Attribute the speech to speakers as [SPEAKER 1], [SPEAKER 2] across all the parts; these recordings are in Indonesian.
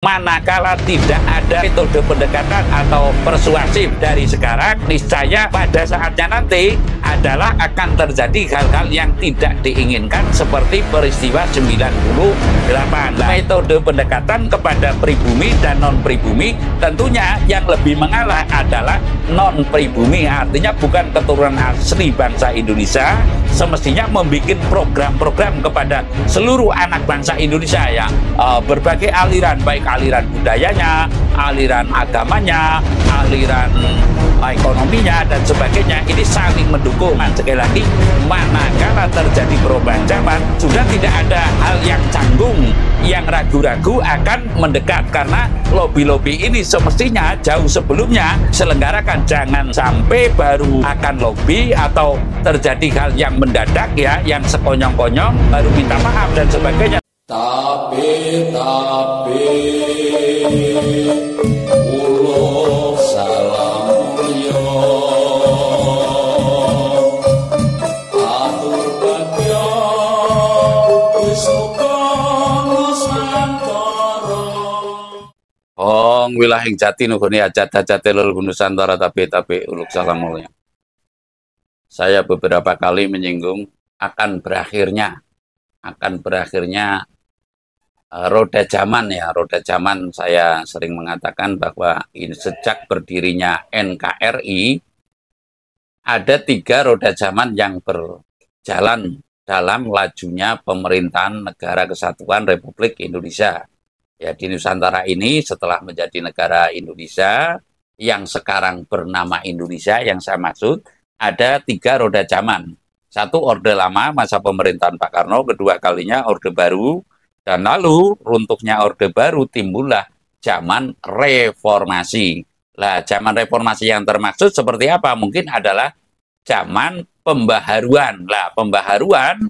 [SPEAKER 1] Manakala tidak ada metode pendekatan atau persuasif dari sekarang, niscaya pada saatnya nanti adalah akan terjadi hal-hal yang tidak diinginkan seperti peristiwa 98. Nah, metode pendekatan kepada pribumi dan non-pribumi tentunya yang lebih mengalah adalah non pribumi artinya bukan keturunan asli bangsa Indonesia semestinya membuat program-program kepada seluruh anak bangsa Indonesia ya e, berbagai aliran baik aliran budayanya, aliran agamanya, aliran ekonominya dan sebagainya ini saling mendukung nah, sekali lagi manakala terjadi perubahan zaman sudah tidak ada hal yang canggung yang ragu-ragu akan mendekat karena lobby-lobby ini semestinya jauh sebelumnya selenggarakan jangan sampai baru akan lobby atau terjadi hal yang mendadak ya yang sekonyong-konyong baru minta maaf dan sebagainya tapi tapi Ong oh, ing jati nugoni ajat ajate lul nusantara tapi tapi uluk salam mulia. Saya beberapa kali menyinggung akan berakhirnya akan berakhirnya eh, roda zaman ya roda zaman saya sering mengatakan bahwa ini sejak berdirinya NKRI ada tiga roda zaman yang berjalan dalam lajunya pemerintahan negara kesatuan Republik Indonesia. Ya, di Nusantara ini setelah menjadi negara Indonesia yang sekarang bernama Indonesia yang saya maksud, ada tiga roda zaman. Satu orde lama masa pemerintahan Pak Karno, kedua kalinya orde baru, dan lalu runtuhnya orde baru timbullah zaman reformasi. Lah, zaman reformasi yang termaksud seperti apa? Mungkin adalah zaman pembaharuan. Lah, pembaharuan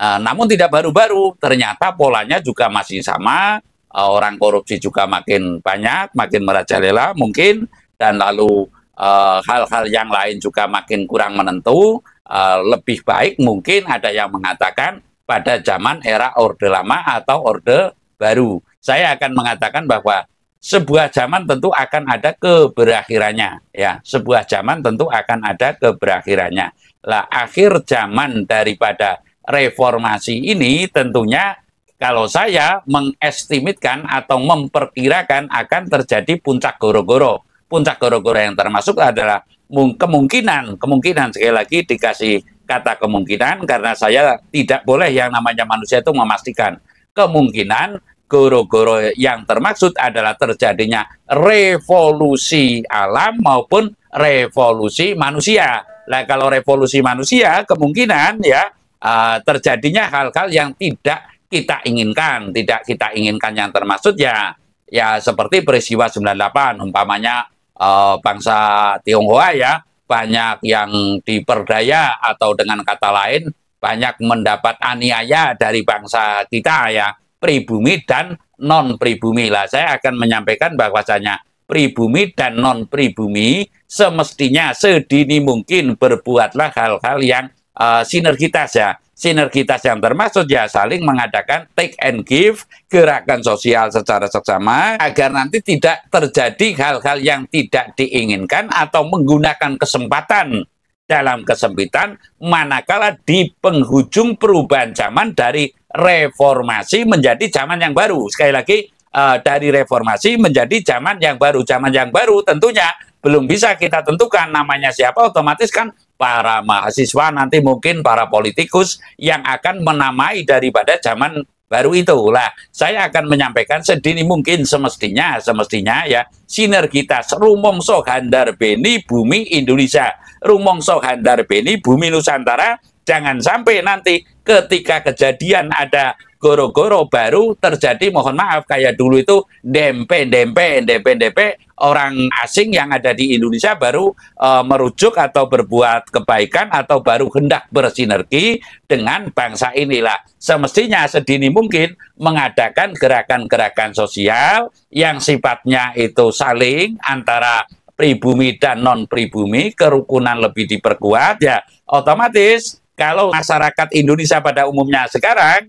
[SPEAKER 1] uh, namun tidak baru-baru. Ternyata polanya juga masih sama. Uh, orang korupsi juga makin banyak, makin merajalela mungkin dan lalu eh, hal-hal uh, yang lain juga makin kurang menentu. Uh, lebih baik mungkin ada yang mengatakan pada zaman era Orde Lama atau Orde Baru. Saya akan mengatakan bahwa sebuah zaman tentu akan ada keberakhirannya ya sebuah zaman tentu akan ada keberakhirannya lah akhir zaman daripada reformasi ini tentunya kalau saya mengestimitkan atau memperkirakan akan terjadi puncak goro-goro. Puncak goro-goro yang termasuk adalah kemungkinan, kemungkinan sekali lagi dikasih kata kemungkinan karena saya tidak boleh yang namanya manusia itu memastikan. Kemungkinan goro-goro yang termaksud adalah terjadinya revolusi alam maupun revolusi manusia. Nah, kalau revolusi manusia kemungkinan ya uh, terjadinya hal-hal yang tidak kita inginkan, tidak kita inginkan yang termasuknya ya ya seperti peristiwa 98 umpamanya uh, bangsa Tionghoa ya banyak yang diperdaya atau dengan kata lain banyak mendapat aniaya dari bangsa kita ya pribumi dan non pribumi lah saya akan menyampaikan bahwasanya pribumi dan non pribumi semestinya sedini mungkin berbuatlah hal-hal yang uh, sinergitas ya. Sinergitas yang termasuk ya saling mengadakan take and give, gerakan sosial secara seksama, agar nanti tidak terjadi hal-hal yang tidak diinginkan atau menggunakan kesempatan dalam kesempitan, manakala di penghujung perubahan zaman dari reformasi menjadi zaman yang baru. Sekali lagi, uh, dari reformasi menjadi zaman yang baru. Zaman yang baru tentunya belum bisa kita tentukan namanya siapa otomatis kan para mahasiswa nanti mungkin para politikus yang akan menamai daripada zaman baru itu lah saya akan menyampaikan sedini mungkin semestinya semestinya ya sinergitas rumongso handar beni bumi Indonesia rumongso handar beni bumi Nusantara jangan sampai nanti ketika kejadian ada goro-goro baru terjadi mohon maaf kayak dulu itu dempe dempe dempe dempe orang asing yang ada di Indonesia baru e, merujuk atau berbuat kebaikan atau baru hendak bersinergi dengan bangsa inilah semestinya sedini mungkin mengadakan gerakan-gerakan sosial yang sifatnya itu saling antara pribumi dan non pribumi kerukunan lebih diperkuat ya otomatis kalau masyarakat Indonesia pada umumnya sekarang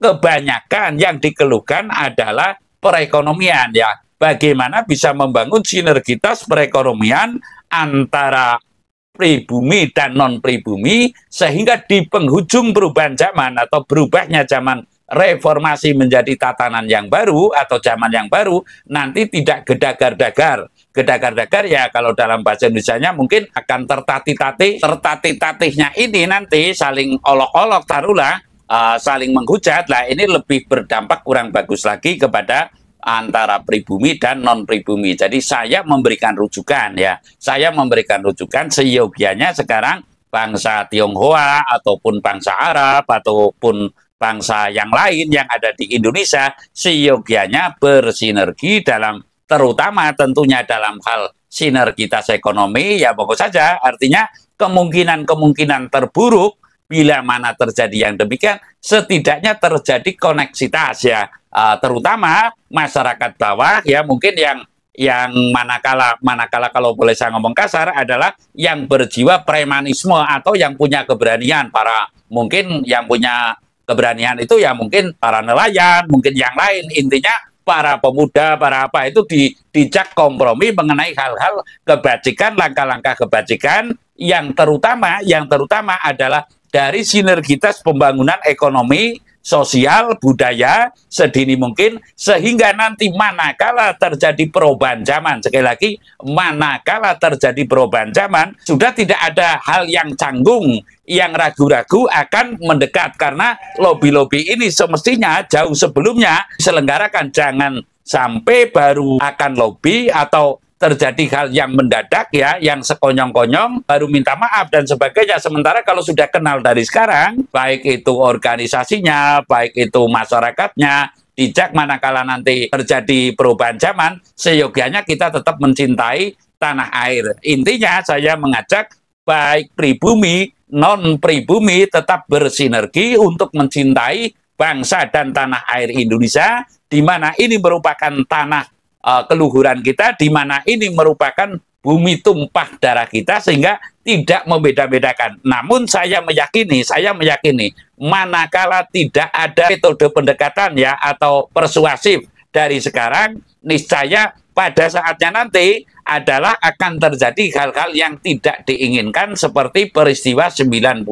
[SPEAKER 1] kebanyakan yang dikeluhkan adalah perekonomian ya. Bagaimana bisa membangun sinergitas perekonomian antara pribumi dan non pribumi sehingga di penghujung perubahan zaman atau berubahnya zaman reformasi menjadi tatanan yang baru atau zaman yang baru nanti tidak gedagar-dagar gedagar-dagar ya kalau dalam bahasa Indonesia mungkin akan tertati-tati tertati-tatihnya ini nanti saling olok-olok taruhlah Eh, saling menghujat lah ini lebih berdampak kurang bagus lagi kepada antara pribumi dan non pribumi. Jadi saya memberikan rujukan ya. Saya memberikan rujukan seyogianya sekarang bangsa Tionghoa ataupun bangsa Arab ataupun bangsa yang lain yang ada di Indonesia seyogianya bersinergi dalam terutama tentunya dalam hal sinergitas ekonomi ya pokok saja artinya kemungkinan-kemungkinan terburuk Bila mana terjadi yang demikian, setidaknya terjadi koneksitas ya, uh, terutama masyarakat bawah ya mungkin yang yang manakala manakala kalau boleh saya ngomong kasar adalah yang berjiwa premanisme atau yang punya keberanian para mungkin yang punya keberanian itu ya mungkin para nelayan, mungkin yang lain intinya para pemuda, para apa itu di, dijak kompromi mengenai hal-hal kebajikan, langkah-langkah kebajikan yang terutama yang terutama adalah dari sinergitas pembangunan ekonomi, sosial, budaya sedini mungkin sehingga nanti manakala terjadi perubahan zaman sekali lagi manakala terjadi perubahan zaman sudah tidak ada hal yang canggung yang ragu-ragu akan mendekat karena lobi-lobi ini semestinya jauh sebelumnya selenggarakan jangan sampai baru akan lobi atau terjadi hal yang mendadak ya, yang sekonyong-konyong, baru minta maaf dan sebagainya. Sementara kalau sudah kenal dari sekarang, baik itu organisasinya, baik itu masyarakatnya, dijak manakala nanti terjadi perubahan zaman, seyogianya kita tetap mencintai tanah air. Intinya saya mengajak baik pribumi, non pribumi tetap bersinergi untuk mencintai bangsa dan tanah air Indonesia, di mana ini merupakan tanah uh, keluhuran kita di mana ini merupakan bumi tumpah darah kita sehingga tidak membeda-bedakan. Namun saya meyakini, saya meyakini manakala tidak ada metode pendekatan ya atau persuasif dari sekarang niscaya pada saatnya nanti adalah akan terjadi hal-hal yang tidak diinginkan seperti peristiwa 98.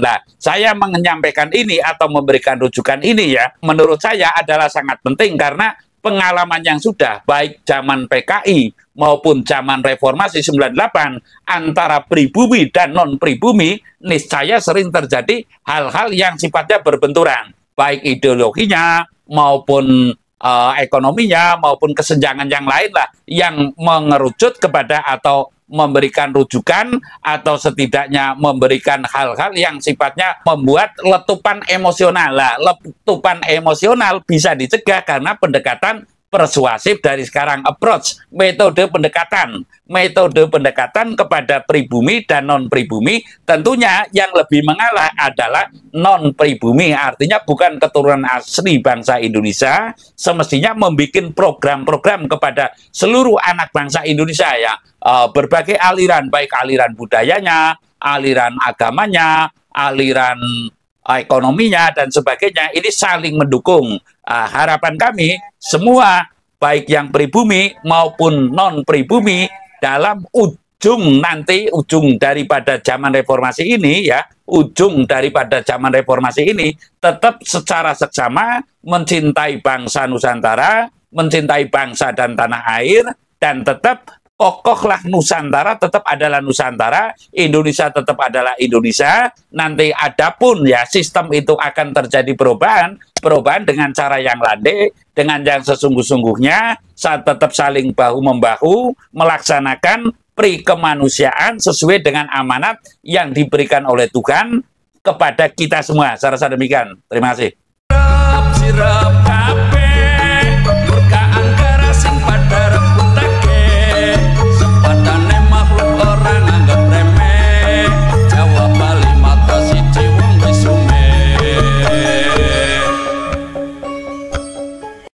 [SPEAKER 1] Lah, saya menyampaikan ini atau memberikan rujukan ini ya, menurut saya adalah sangat penting karena pengalaman yang sudah baik zaman PKI maupun zaman reformasi 98 antara pribumi dan non pribumi niscaya sering terjadi hal-hal yang sifatnya berbenturan baik ideologinya maupun uh, ekonominya maupun kesenjangan yang lain lah yang mengerucut kepada atau memberikan rujukan atau setidaknya memberikan hal-hal yang sifatnya membuat letupan emosional. Lah, letupan emosional bisa dicegah karena pendekatan persuasif dari sekarang approach metode pendekatan metode pendekatan kepada pribumi dan non pribumi tentunya yang lebih mengalah adalah non pribumi artinya bukan keturunan asli bangsa Indonesia semestinya membuat program-program kepada seluruh anak bangsa Indonesia ya e, berbagai aliran baik aliran budayanya aliran agamanya aliran e, ekonominya dan sebagainya ini saling mendukung uh, harapan kami semua baik yang pribumi maupun non pribumi dalam ujung nanti ujung daripada zaman reformasi ini ya ujung daripada zaman reformasi ini tetap secara seksama mencintai bangsa Nusantara mencintai bangsa dan tanah air dan tetap kokohlah Nusantara tetap adalah Nusantara, Indonesia tetap adalah Indonesia. Nanti adapun ya sistem itu akan terjadi perubahan, perubahan dengan cara yang landai, dengan yang sesungguh-sungguhnya, saat tetap saling bahu membahu melaksanakan pri kemanusiaan sesuai dengan amanat yang diberikan oleh Tuhan kepada kita semua. Saya rasa demikian. Terima kasih. Sirap, sirap.